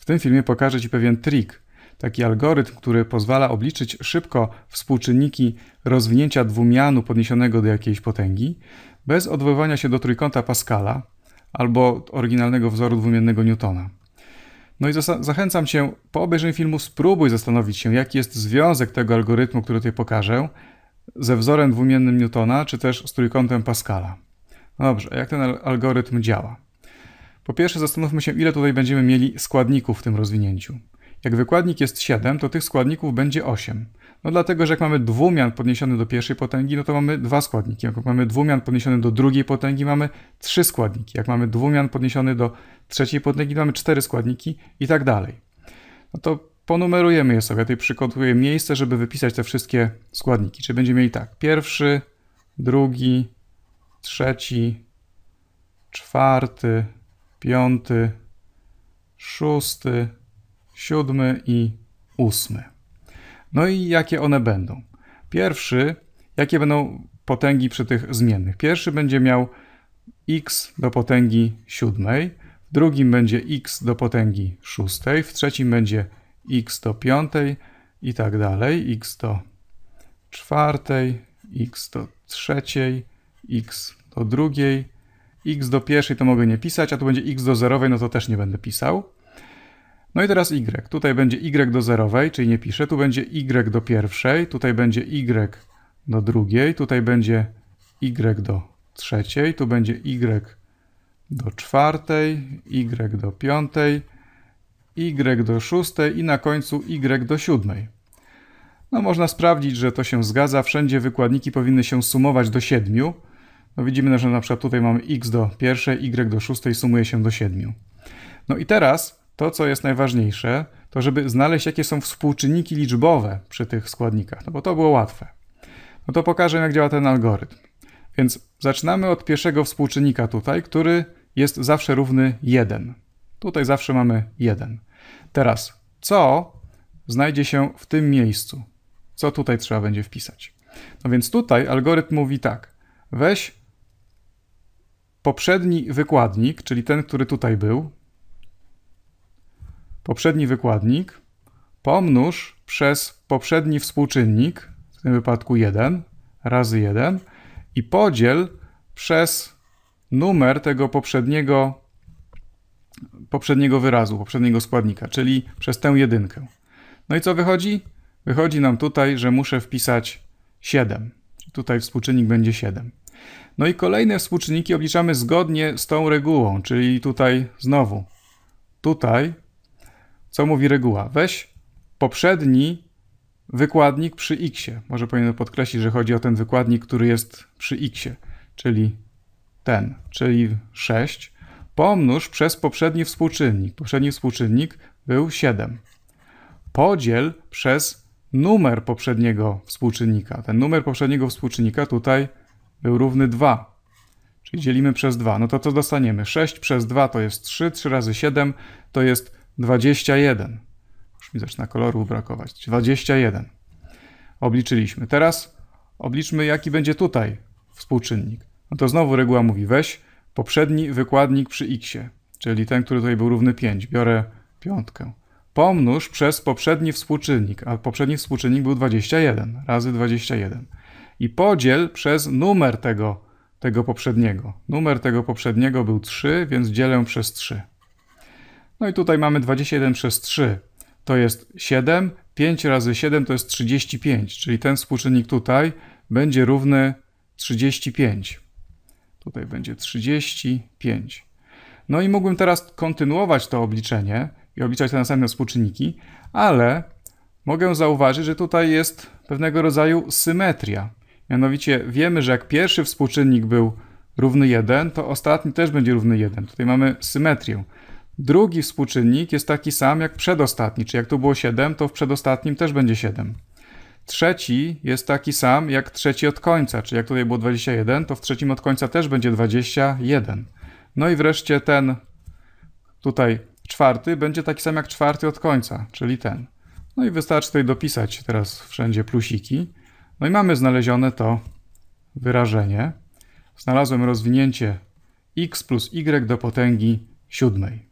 W tym filmie pokażę Ci pewien trik, taki algorytm, który pozwala obliczyć szybko współczynniki rozwinięcia dwumianu podniesionego do jakiejś potęgi, bez odwoływania się do trójkąta Pascala albo oryginalnego wzoru dwumiennego Newtona. No i zachęcam Cię, po obejrzeniu filmu spróbuj zastanowić się, jaki jest związek tego algorytmu, który tutaj pokażę, ze wzorem dwumiennym Newtona, czy też z trójkątem Pascala. No dobrze, jak ten algorytm działa? Po pierwsze zastanówmy się, ile tutaj będziemy mieli składników w tym rozwinięciu. Jak wykładnik jest 7, to tych składników będzie 8. No dlatego, że jak mamy dwumian podniesiony do pierwszej potęgi, no to mamy dwa składniki. Jak mamy dwumian podniesiony do drugiej potęgi, mamy trzy składniki. Jak mamy dwumian podniesiony do trzeciej potęgi, to mamy cztery składniki i tak dalej. No to ponumerujemy je sobie. Ja tutaj przygotuję miejsce, żeby wypisać te wszystkie składniki. Czyli będziemy mieli tak, pierwszy, drugi, trzeci, czwarty, piąty, szósty, siódmy i ósmy. No i jakie one będą? Pierwszy, jakie będą potęgi przy tych zmiennych? Pierwszy będzie miał x do potęgi siódmej, w drugim będzie x do potęgi szóstej, w trzecim będzie x do piątej i tak dalej, x do czwartej, x do trzeciej, x do drugiej, x do pierwszej to mogę nie pisać, a tu będzie x do zerowej, no to też nie będę pisał. No i teraz y. Tutaj będzie y do zerowej, czyli nie piszę. Tu będzie y do pierwszej, tutaj będzie y do drugiej, tutaj będzie y do trzeciej, tu będzie y do czwartej, y do piątej, y do szóstej i na końcu y do siódmej. No można sprawdzić, że to się zgadza. Wszędzie wykładniki powinny się sumować do siedmiu. No widzimy, że na przykład tutaj mamy x do pierwszej, y do szóstej sumuje się do 7. No i teraz to, co jest najważniejsze, to żeby znaleźć, jakie są współczynniki liczbowe przy tych składnikach, no bo to było łatwe. No to pokażę, jak działa ten algorytm. Więc zaczynamy od pierwszego współczynnika tutaj, który jest zawsze równy 1. Tutaj zawsze mamy 1. Teraz, co znajdzie się w tym miejscu? Co tutaj trzeba będzie wpisać? No więc tutaj algorytm mówi tak. Weź poprzedni wykładnik, czyli ten, który tutaj był, poprzedni wykładnik pomnóż przez poprzedni współczynnik, w tym wypadku 1, razy 1 i podziel przez numer tego poprzedniego, poprzedniego wyrazu, poprzedniego składnika, czyli przez tę jedynkę. No i co wychodzi? Wychodzi nam tutaj, że muszę wpisać 7. Tutaj współczynnik będzie 7. No i kolejne współczynniki obliczamy zgodnie z tą regułą, czyli tutaj znowu, tutaj, co mówi reguła? Weź poprzedni wykładnik przy x. Może powinienem podkreślić, że chodzi o ten wykładnik, który jest przy x, czyli ten, czyli 6, pomnóż przez poprzedni współczynnik. Poprzedni współczynnik był 7. Podziel przez numer poprzedniego współczynnika. Ten numer poprzedniego współczynnika tutaj był równy 2. Czyli dzielimy przez 2. No to co dostaniemy? 6 przez 2 to jest 3, 3 razy 7 to jest 21. Już mi zaczyna kolorów brakować. 21. Obliczyliśmy. Teraz obliczmy, jaki będzie tutaj współczynnik. No to znowu reguła mówi, weź poprzedni wykładnik przy x, czyli ten, który tutaj był równy 5. Biorę piątkę. Pomnóż przez poprzedni współczynnik, a poprzedni współczynnik był 21 razy 21 i podziel przez numer tego, tego poprzedniego. Numer tego poprzedniego był 3, więc dzielę przez 3. No i tutaj mamy 21 przez 3. To jest 7. 5 razy 7 to jest 35, czyli ten współczynnik tutaj będzie równy 35. Tutaj będzie 35. No i mógłbym teraz kontynuować to obliczenie i obliczać te następne współczynniki, ale mogę zauważyć, że tutaj jest pewnego rodzaju symetria. Mianowicie wiemy, że jak pierwszy współczynnik był równy 1, to ostatni też będzie równy 1. Tutaj mamy symetrię. Drugi współczynnik jest taki sam jak przedostatni, czyli jak tu było 7, to w przedostatnim też będzie 7. Trzeci jest taki sam jak trzeci od końca, czyli jak tutaj było 21, to w trzecim od końca też będzie 21. No i wreszcie ten tutaj czwarty będzie taki sam jak czwarty od końca, czyli ten. No i wystarczy tutaj dopisać teraz wszędzie plusiki. No i mamy znalezione to wyrażenie. Znalazłem rozwinięcie x plus y do potęgi siódmej.